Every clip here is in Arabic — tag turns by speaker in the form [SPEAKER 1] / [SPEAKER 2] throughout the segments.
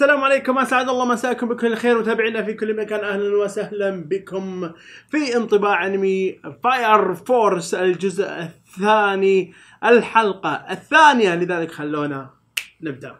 [SPEAKER 1] السلام عليكم اسعد الله مساكم بكل خير متابعينا في كل مكان اهلا وسهلا بكم في انطباع انمي فاير فورس الجزء الثاني الحلقه الثانيه لذلك خلونا نبدا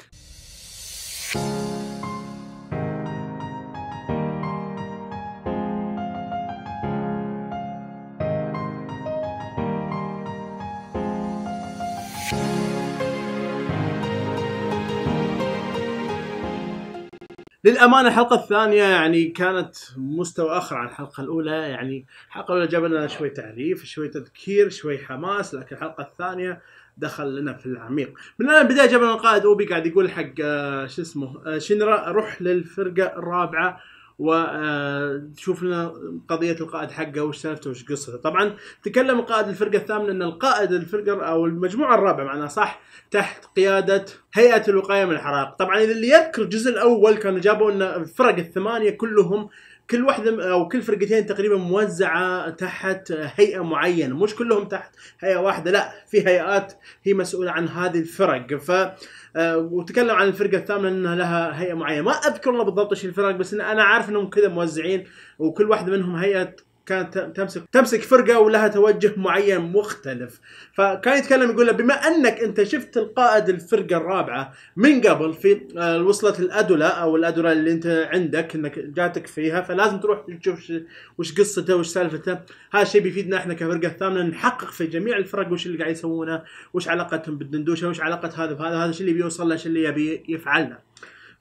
[SPEAKER 1] للامانه الحلقه الثانيه يعني كانت مستوى اخر عن الحلقه الاولى يعني الحلقه الاولى جاب لنا شوي تعريف شوي تذكير شوي حماس لكن الحلقه الثانيه دخل لنا في العميق من البدايه جاب لنا القائد اوبي قاعد يقول حق آه، شو اسمه آه، شنرا روح للفرقه الرابعه وتشوف آه، لنا قضيه القائد حقه وش سالفته وش قصته طبعا تكلم قائد الفرقه الثامنه ان القائد الفرقه او المجموعه الرابعه معناها صح تحت قياده هيئه الوقايه من الحرائق طبعا اذا اللي يذكر الجزء الاول كانوا جابوا ان الفرق الثمانيه كلهم كل واحدة أو كل فرقتين تقريبا موزعة تحت هيئة معينة مش كلهم تحت هيئة واحدة لا في هيئات هي مسؤولة عن هذه الفرق ف آه، وتكلم عن الفرقه الثامنه انها لها هيئه معينه ما اذكر بالضبط ايش الفرق بس انا عارف انهم كذا موزعين وكل واحده منهم هيئه كانت تمسك تمسك فرقه ولها توجه معين مختلف فكان يتكلم يقول له بما انك انت شفت القائد الفرقه الرابعه من قبل في آه، وصلت الادله او الادله اللي انت عندك انك جاتك فيها فلازم تروح تشوف وش قصته وش سالفته هذا الشيء بيفيدنا احنا كفرقه ثامنه نحقق في جميع الفرق وش اللي قاعد يسوونه وش علاقتهم بالدندوشه وش علاقه هذا بهذا هذا الشيء اللي بيوصل له اللي يبي يفعلنا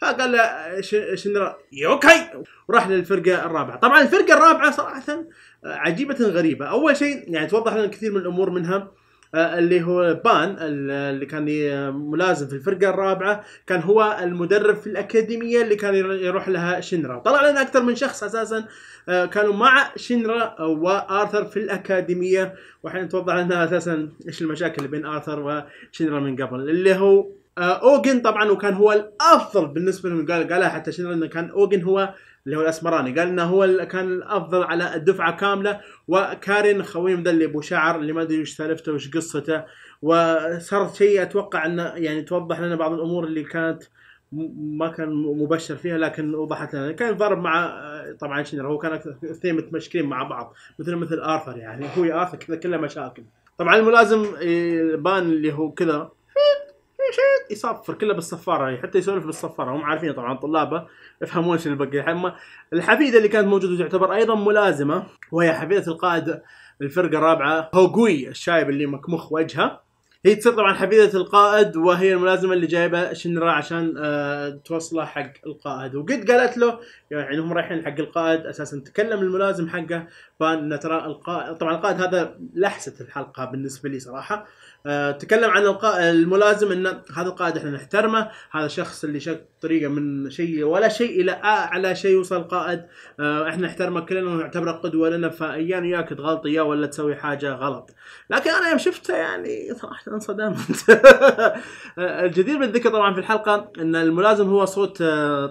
[SPEAKER 1] فقال له شنرا إيه، يوكاي وراح للفرقه الرابعه طبعا الفرقه الرابعه صراحه عجيبه غريبه اول شيء يعني توضح لنا كثير من الامور منها آه، اللي هو بان اللي كان ملازم في الفرقه الرابعه كان هو المدرب في الاكاديميه اللي كان يروح لها شنرا طلع لنا اكثر من شخص اساسا آه، كانوا مع شنرا وارثر في الاكاديميه وحين توضح لنا اساسا ايش المشاكل اللي بين ارثر وشنرا من قبل اللي هو آه، اوجن طبعا وكان هو الافضل بالنسبه لهم قال قالها حتى شنو انه كان اوجن هو اللي هو الاسمراني قال انه هو كان الافضل على الدفعه كامله وكارين خويم ذا اللي ابو شعر اللي ما ادري وش سالفته وش قصته وصار شيء اتوقع انه يعني توضح لنا بعض الامور اللي كانت ما كان مبشر فيها لكن وضحت لنا كان ضرب مع طبعا شنر هو كان اثنين متمشكلين مع بعض مثل مثل ارثر يعني هو ارثر كذا كله مشاكل طبعا الملازم إيه، بان اللي هو كذا شيت يصفر كله بالصفاره يعني حتى يسولف بالصفاره هم عارفين طبعا طلابه يفهمون شنو البقي الحفيده اللي كانت موجوده تعتبر ايضا ملازمه وهي حفيده القائد الفرقه الرابعه هوغوي الشايب اللي مكمخ وجهه هي تصير طبعا حفيده القائد وهي الملازمه اللي جايبه شنرا عشان آه، توصله حق القائد وقد قالت له يعني, يعني هم رايحين حق القائد اساسا تكلم الملازم حقه فان ترى القائد طبعا القائد هذا لحسه الحلقه بالنسبه لي صراحه آه، تكلم عن الملازم ان هذا القائد احنا نحترمه هذا الشخص اللي شق طريقه من شيء ولا شيء الى اعلى شيء وصل قائد آه، احنا نحترمه كلنا ونعتبره قدوه لنا فايان وياك تغلط اياه ولا تسوي حاجه غلط لكن انا يوم شفته يعني صراحه انصدمت آه، الجدير بالذكر طبعا في الحلقه ان الملازم هو صوت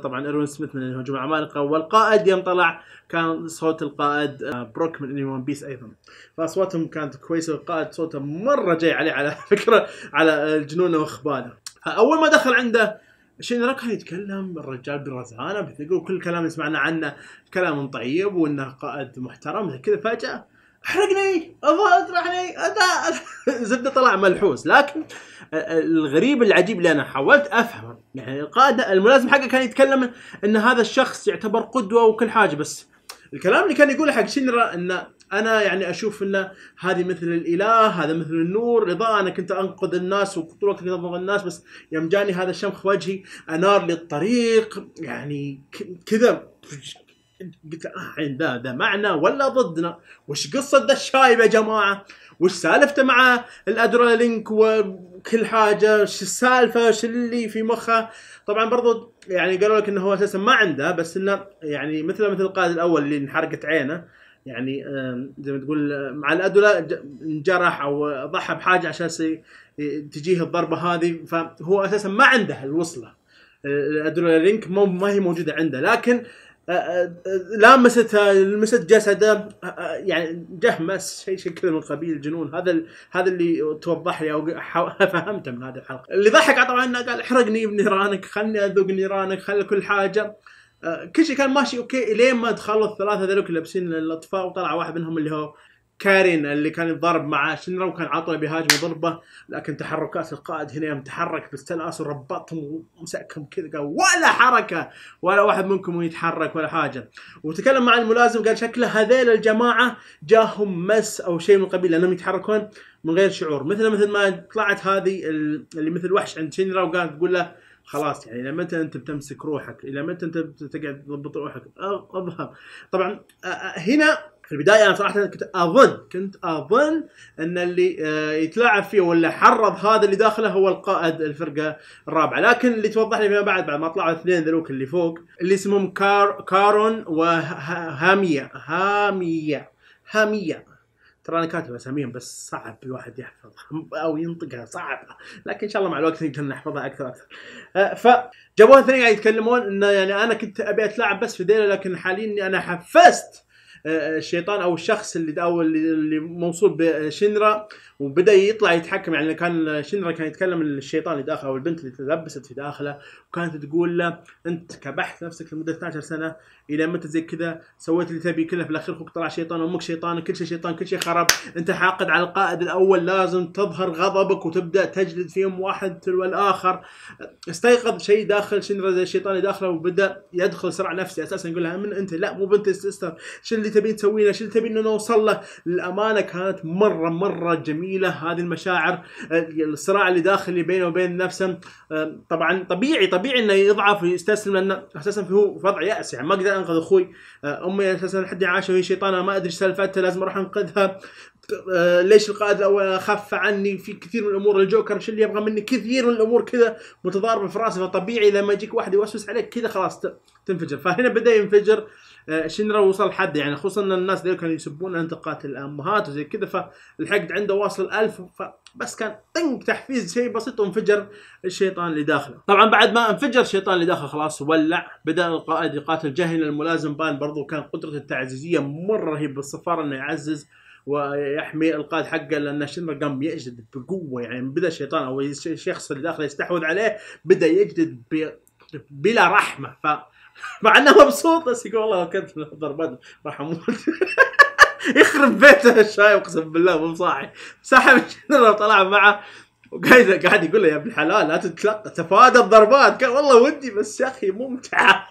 [SPEAKER 1] طبعا ايرون سميث من هجوم العمالقه الحلقه والقائد يوم طلع كان صوت القائد آه، بروك من اني ون بيس ايضا فاصواتهم كانت كويسه والقائد صوته مره جاي عليه على فكره على آه، جنونه واخباله فاول ما دخل عنده شين كان يتكلم الرجال برزانه بثقه وكل كلام سمعنا عنه كلام طيب وانه قائد محترم كذا فجاه حرقني ابغى اطرحني زبده طلع ملحوس لكن الغريب العجيب اللي انا حاولت افهمه يعني القائد الملازم حقه كان يتكلم ان هذا الشخص يعتبر قدوه وكل حاجه بس الكلام اللي كان يقوله حق شنرا ان انا يعني اشوف ان هذه مثل الاله هذا مثل النور رضا انا كنت انقذ الناس وطول الوقت كنت انقذ الناس بس يوم جاني هذا الشمخ وجهي انار للطريق يعني كذا قلت له اه ذا ذا معنا ولا ضدنا وش قصه ذا الشايب يا جماعه وش سالفته مع الادرالينك وكل حاجه وش السالفه وش اللي في مخه طبعا برضو يعني قالوا لك انه هو اساسا ما عنده بس انه يعني مثل مثل القائد الاول اللي انحرقت عينه يعني زي ما تقول مع الادوله انجرح او ضحى بحاجه عشان تجيه الضربه هذه فهو اساسا ما عنده الوصله الادرينالينك ما هي موجوده عنده لكن أه، أه، لامستها أه، لمست جسده يعني جهمس شيء شيء كذا من قبيل الجنون هذا هذا اللي توضح لي او فهمته من هذه الحلقه اللي ضحك طبعا انه قال احرقني بنيرانك خلني اذوق نيرانك خلي كل حاجه كل شيء كان ماشي اوكي الين ما دخلوا الثلاثه ذلك لابسين الاطفاء وطلع واحد منهم اللي هو كارين اللي كان يتضارب مع شنرا وكان عاطله بيهاجمه ضربه لكن تحركات القائد هنا يوم تحرك بالسلاسل ربطهم ومسكهم كذا قال ولا حركه ولا واحد منكم يتحرك ولا حاجه وتكلم مع الملازم قال شكله هذيل الجماعه جاهم مس او شيء من القبيل لانهم يتحركون من غير شعور مثل مثل ما طلعت هذه اللي مثل وحش عند شنرا وقالت تقول له خلاص يعني الى متى انت بتمسك روحك؟ الى متى انت بتقعد تضبط روحك؟ اظهر طبعا هنا في البدايه انا صراحه كنت اظن كنت اظن ان اللي آه، يتلاعب فيه ولا حرض هذا اللي داخله هو القائد الفرقه الرابعه لكن اللي توضح لي فيما بعد بعد ما طلعوا اثنين ذلوك اللي فوق اللي اسمهم كار كارون وهاميه هاميه هاميه ترى انا كاتب اساميهم بس صعب الواحد يحفظها او ينطقها صعب لكن ان شاء الله مع الوقت نقدر نحفظها اكثر اكثر. آه، جابوها اثنين قاعد يتكلمون انه يعني انا كنت ابي اتلاعب بس في ذيلا لكن حاليا انا حفزت الشيطان او الشخص اللي او اللي موصول بشنرا وبدا يطلع يتحكم يعني كان شنرا كان يتكلم الشيطان اللي داخله او البنت اللي تلبست في داخله وكانت تقول له انت كبحت نفسك لمده 12 سنه الى متى زي كذا سويت اللي تبي كله في الاخير اخوك طلع شيطان امك شيطان كل شيء شيطان كل شيء خرب انت حاقد على القائد الاول لازم تظهر غضبك وتبدا تجلد فيهم واحد تلو الاخر استيقظ شيء داخل شنرا زي الشيطان اللي داخله وبدا يدخل صراع نفسي اساسا يقول لها من انت لا مو بنت سيستر شو اللي تبين تسوينا شو تبين نوصل له للأمانة كانت مرة مرة جميلة هذه المشاعر آه، الصراع اللي داخلي بينه وبين نفسه طبعا طبيعي طبيعي انه يضعف ويستسلم لانه اساسا هو وضع ياس يعني ما اقدر انقذ اخوي آه، امي اساسا حد عاشه وهي شيطانه ما ادري سالفتها لازم اروح انقذها آه، ليش القائد الاول خف عني في كثير من الامور الجوكر ايش اللي يبغى مني كثير من الامور كذا متضاربه في راسي فطبيعي لما يجيك واحد يوسوس عليك كذا خلاص تنفجر فهنا بدا ينفجر آه، شنرا وصل حد يعني خصوصا ان الناس ذول كانوا يسبون انت قاتل الامهات وزي كذا فالحقد عنده واصل ألف فبس كان طنق تحفيز شيء بسيط وانفجر الشيطان اللي داخله طبعا بعد ما انفجر الشيطان اللي داخله خلاص ولع بدا القائد يقاتل جهل الملازم بان برضو كان قدرته التعزيزيه مره رهيب بالصفاره انه يعزز ويحمي القائد حقه لان شنر قام يجدد بقوه يعني بدا الشيطان او الشخص اللي داخله يستحوذ عليه بدا يجدد بلا رحمه ف مع انه مبسوط بس يقول والله كنت ضربات راح اموت يخرب بيته الشاي اقسم بالله مو صاحي سحب شنر وطلع معه وقاعد قاعد يقول له يا ابن الحلال لا تتلقى تفادى الضربات قال والله ودي بس يا اخي ممتعه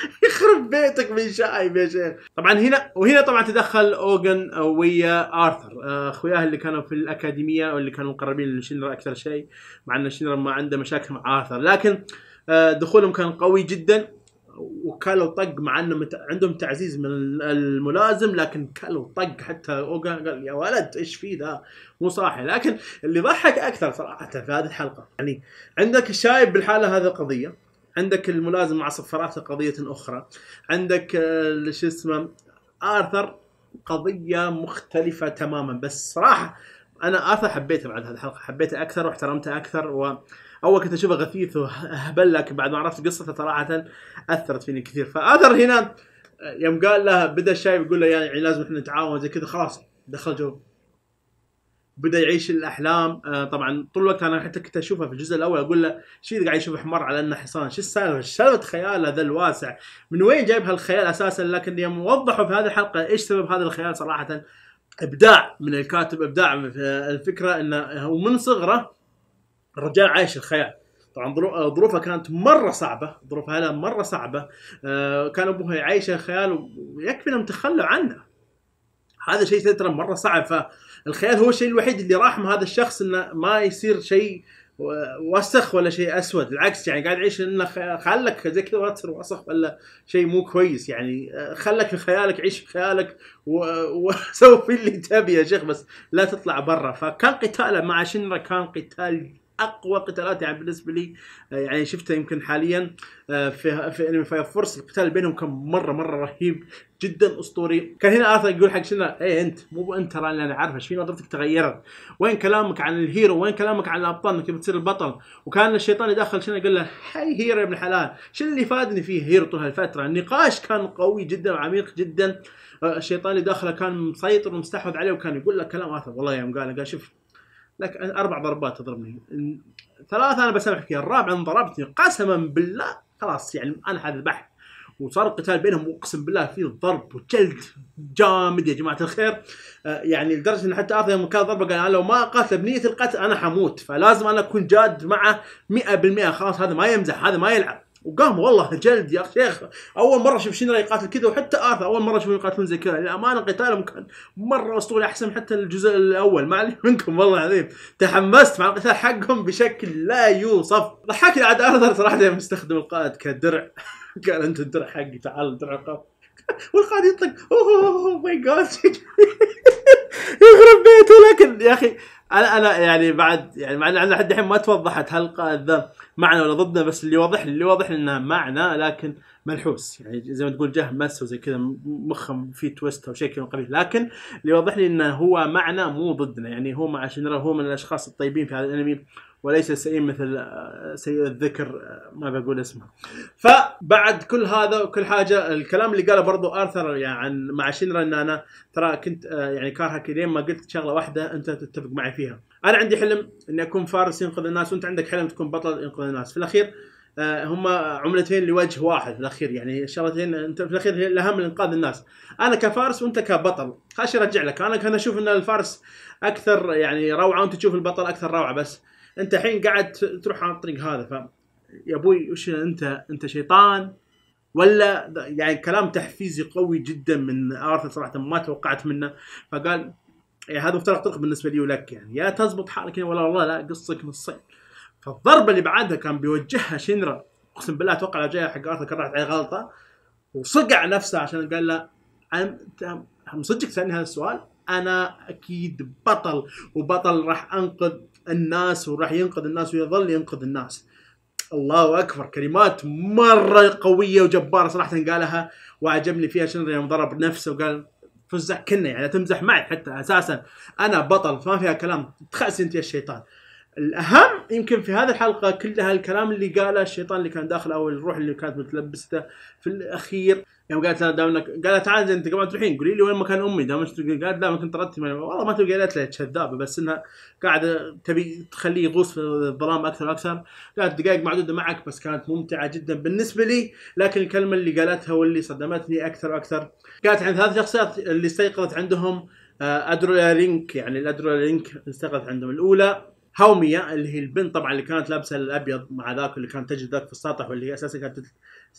[SPEAKER 1] يخرب بيتك من شايب يا شيخ طبعا هنا وهنا طبعا تدخل اوجن ويا ارثر آه، اخوياه اللي كانوا في الاكاديميه واللي كانوا مقربين لشنرا اكثر شيء مع ان شنرا ما عنده مشاكل مع ارثر لكن آه، دخولهم كان قوي جدا وكالو طق مع انه عندهم تعزيز من الملازم لكن كالو طق حتى اوجن قال يا ولد ايش في ذا مو صاحي لكن اللي ضحك اكثر صراحه في هذه الحلقه يعني عندك الشايب بالحاله هذه القضيه عندك الملازم مع صفراته قضيه اخرى عندك آه، شو اسمه ارثر قضيه مختلفه تماما بس صراحه انا ارثر حبيته بعد هذه الحلقه حبيته اكثر واحترمته اكثر و اول كنت اشوفه غثيث وهبل لكن بعد ما عرفت قصته صراحه اثرت فيني كثير فاثر هنا آه، يوم قال له بدا الشايب يقول له يعني لازم احنا نتعاون زي كذا خلاص دخل جو بدا يعيش الاحلام آه، طبعا طول الوقت انا حتى كنت اشوفها في الجزء الاول اقول له شو قاعد يشوف حمار على انه حصان شو السالفه سالفه خياله ذا الواسع من وين جايب هالخيال اساسا لكن يوم وضحوا في هذه الحلقه ايش سبب هذا الخيال صراحه ابداع من الكاتب ابداع في الفكره انه هو من صغره الرجال عايش الخيال طبعا ظروفه كانت مره صعبه ظروف هلا مره صعبه آه، كان ابوها يعيشه الخيال ويكفي انهم تخلوا عنه هذا شيء ترى مره صعب فالخيال هو الشيء الوحيد اللي راحم هذا الشخص انه ما يصير شيء وسخ ولا شيء اسود بالعكس يعني قاعد يعيش انه خلك زي كذا ما تصير وسخ ولا شيء مو كويس يعني آه، خلك في خيالك عيش في خيالك وسوي اللي تبي يا شيخ بس لا تطلع برا فكان قتاله مع شنرا كان قتال اقوى قتالات يعني بالنسبه لي آه، يعني شفتها يمكن حاليا آه، في في انمي فاير فورس القتال بينهم كان مره مره رهيب جدا اسطوري كان هنا ارثر يقول حق شنو ايه انت مو انت ترى انا عارفه ايش في نظرتك تغيرت وين كلامك عن الهيرو وين كلامك عن الابطال انك بتصير البطل وكان الشيطان يدخل شنو يقول له هاي هيرو يا ابن الحلال شنو اللي فادني فيه هيرو طول هالفتره النقاش كان قوي جدا وعميق جدا آه، الشيطان اللي داخله كان مسيطر ومستحوذ عليه وكان يقول له كلام اثر والله يوم قال قال شوف لك اربع ضربات تضربني ثلاثه انا بسامحك فيها ان ضربتني قسما بالله خلاص يعني انا هذا البحث وصار القتال بينهم واقسم بالله في ضرب وجلد جامد يا جماعه الخير آه، يعني لدرجه ان حتى اخر يوم كان ضربه قال انا لو ما قاتل بنيه القتل انا حموت فلازم انا اكون جاد معه 100% خلاص هذا ما يمزح هذا ما يلعب وقام والله جلد يا شيخ اول مره اشوف شنرا يقاتل كذا وحتى ارثر اول مره اشوفهم يقاتلون زي كذا للامانه قتالهم كان مره اسطوري احسن حتى الجزء الاول ما علي منكم والله العظيم تحمست مع القتال حقهم بشكل لا يوصف ضحكني عاد ارثر صراحه يوم استخدم القائد كدرع قال انت الدرع حقي تعال الدرع القائد والقائد يطلق اوه ماي جاد oh يخرب بيته لكن يا اخي انا انا يعني بعد يعني مع ان لحد الحين ما توضحت هل ذا معنا ولا ضدنا بس اللي واضح اللي واضح انه معنا لكن منحوس يعني زي ما تقول جه مس وزي كذا مخهم في تويست او شيء كذا قبيل لكن اللي واضح لي انه هو معنا مو ضدنا يعني هو مع هو من الاشخاص الطيبين في هذا الانمي وليس سيء مثل آه، سيء الذكر آه، ما بقول اسمه فبعد كل هذا وكل حاجه الكلام اللي قاله برضو ارثر يعني عن مع شينرا ان انا ترى كنت آه، يعني كارهك لين ما قلت شغله واحده انت تتفق معي فيها انا عندي حلم اني اكون فارس ينقذ الناس وانت عندك حلم تكون بطل ينقذ الناس في الاخير هم عملتين لوجه واحد في الاخير يعني شغلتين انت في الاخير الاهم انقاذ الناس انا كفارس وانت كبطل خاش ارجع لك انا كان اشوف ان الفارس اكثر يعني روعه وانت تشوف البطل اكثر روعه بس انت الحين قاعد تروح على الطريق هذا ف يا ابوي وش انت انت شيطان ولا يعني كلام تحفيزي قوي جدا من ارثر صراحه ما توقعت منه فقال يعني هذا مفترق طرق بالنسبه لي ولك يعني يا تزبط حالك ولا والله لا قصك نصين فالضربه اللي بعدها كان بيوجهها شينرا اقسم بالله اتوقع لو جايه حق ارثر كان راحت عليه غلطه وصقع نفسه عشان قال له عم صدقك تسالني هذا السؤال؟ انا اكيد بطل وبطل راح انقذ الناس وراح ينقذ الناس ويظل ينقذ الناس الله اكبر كلمات مره قويه وجباره صراحه قالها وعجبني فيها شنري يوم ضرب نفسه وقال تفزح كنا يعني تمزح معي حتى اساسا انا بطل فما فيها كلام تخاس انت يا الشيطان الاهم يمكن في هذه الحلقه كلها الكلام اللي قاله الشيطان اللي كان داخله او الروح اللي كانت متلبسته في الاخير يوم قالت لها دام قالت تعال انت قبل تروحين قولي لي وين مكان امي دام قالت لا ممكن كنت والله ما تبقى قالت له كذابه بس انها قاعده تبي تخليه يغوص في الظلام اكثر واكثر قالت دقائق معدوده معك بس كانت ممتعه جدا بالنسبه لي لكن الكلمه اللي قالتها واللي صدمتني اكثر واكثر قالت عن ثلاث شخصيات اللي استيقظت عندهم آه، ادرولالينك يعني الادرولالينك استيقظت عندهم الاولى هومية اللي هي البنت طبعا اللي كانت لابسه الابيض مع ذاك اللي كانت تجد ذاك في السطح واللي هي اساسا كانت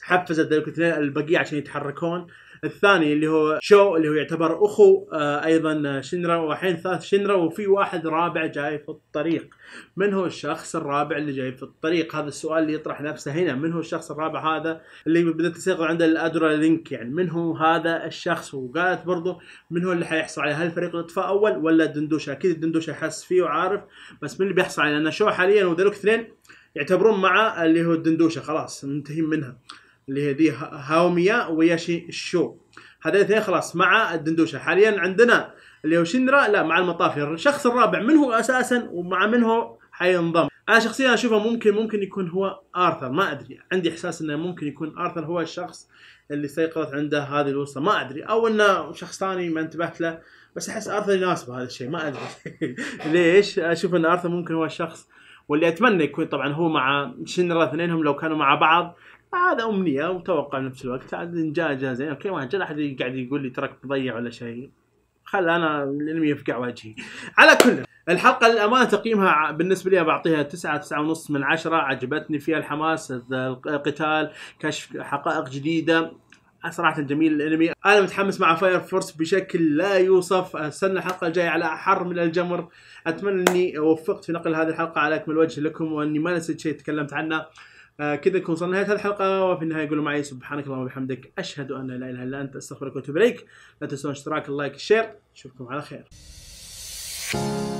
[SPEAKER 1] حفزت ذلك الاثنين البقيه عشان يتحركون الثاني اللي هو شو اللي هو يعتبر اخو آه، ايضا شنرا وحين ثالث شنرا وفي واحد رابع جاي في الطريق من هو الشخص الرابع اللي جاي في الطريق هذا السؤال اللي يطرح نفسه هنا من هو الشخص الرابع هذا اللي بدات تسيطر عنده لينك يعني من هو هذا الشخص وقالت برضه من هو اللي حيحصل عليه هل فريق الاطفاء اول ولا دندوشه اكيد دندوشه حس فيه وعارف بس من اللي بيحصل عليه لان شو حاليا وذلوك اثنين يعتبرون مع اللي هو الدندوشه خلاص منتهين منها اللي هي دي هاوميا ويا شو هذيتين خلاص مع الدندوشه حاليا عندنا اللي هو شنرا لا مع المطافي الشخص الرابع من هو اساسا ومع من هو حينضم انا شخصيا اشوفه ممكن ممكن يكون هو ارثر ما ادري عندي احساس انه ممكن يكون ارثر هو الشخص اللي استيقظت عنده هذه الوصله ما ادري او انه شخص ثاني ما انتبهت له بس احس ارثر يناسبه هذا الشيء ما ادري ليش اشوف ان ارثر ممكن هو الشخص واللي اتمنى يكون طبعا هو مع شنرا اثنينهم لو كانوا مع بعض هذا امنيه وتوقع نفس الوقت عاد ان جاء جاء زين اوكي ما جاء احد قاعد يقول لي تراك تضيع ولا شيء خل انا الانمي يفقع وجهي على كل الحلقه للامانه تقييمها بالنسبه لي بعطيها 9 تسعة ونص من 10 عجبتني فيها الحماس القتال كشف حقائق جديده آه، صراحه جميل الانمي انا متحمس مع فاير فورس بشكل لا يوصف استنى آه، الحلقه الجايه على احر من الجمر اتمنى اني وفقت في نقل هذه الحلقه على اكمل وجه لكم واني ما نسيت شيء تكلمت عنه آه كذا نكون وصلنا نهايه الحلقه وفي النهايه يقولوا معي سبحانك اللهم وبحمدك اشهد ان لا اله الا انت استغفرك واتوب اليك لا تنسون اشتراك اللايك الشير اشوفكم على خير